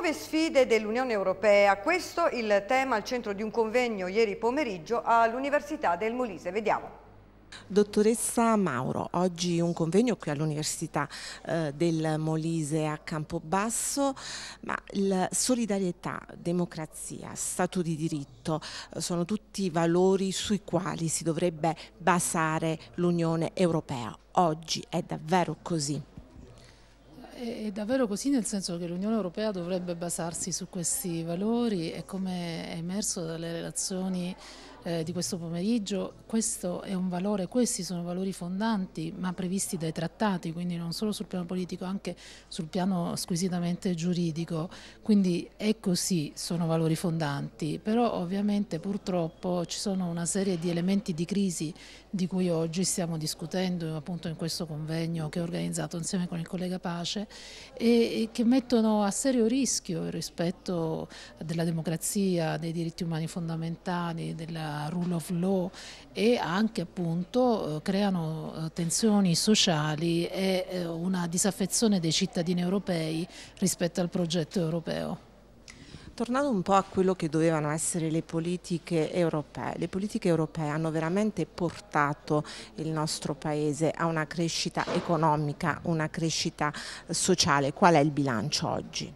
nuove sfide dell'Unione Europea, questo il tema al centro di un convegno ieri pomeriggio all'Università del Molise. Vediamo. Dottoressa Mauro, oggi un convegno qui all'Università eh, del Molise a Campobasso, ma la solidarietà, democrazia, Stato di diritto eh, sono tutti valori sui quali si dovrebbe basare l'Unione Europea. Oggi è davvero così. È, davvero così nel senso che l'Unione Europea dovrebbe basarsi su questi valori e come è emerso dalle relazioni eh, di questo pomeriggio, questo è un valore, questi sono valori fondanti ma previsti dai trattati, quindi non solo sul piano politico, anche sul piano squisitamente giuridico. Quindi è così, sono valori fondanti, però ovviamente purtroppo ci sono una serie di elementi di crisi di cui oggi stiamo discutendo appunto in questo convegno che ho organizzato insieme con il collega Pace e, e che mettono a serio rischio il rispetto della democrazia, dei diritti umani fondamentali, della rule of law e anche appunto eh, creano eh, tensioni sociali e eh, una disaffezione dei cittadini europei rispetto al progetto europeo. Tornando un po' a quello che dovevano essere le politiche europee, le politiche europee hanno veramente portato il nostro Paese a una crescita economica, una crescita sociale. Qual è il bilancio oggi?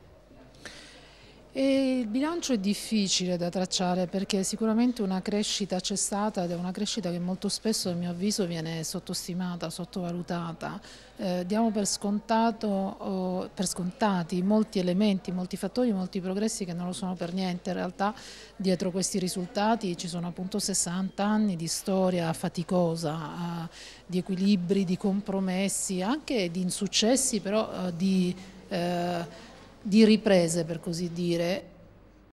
E il bilancio è difficile da tracciare perché sicuramente una crescita c'è stata ed è una crescita che molto spesso a mio avviso viene sottostimata, sottovalutata. Eh, diamo per, scontato, per scontati molti elementi, molti fattori, molti progressi che non lo sono per niente. In realtà dietro questi risultati ci sono appunto 60 anni di storia faticosa, eh, di equilibri, di compromessi, anche di insuccessi però eh, di eh, di riprese, per così dire,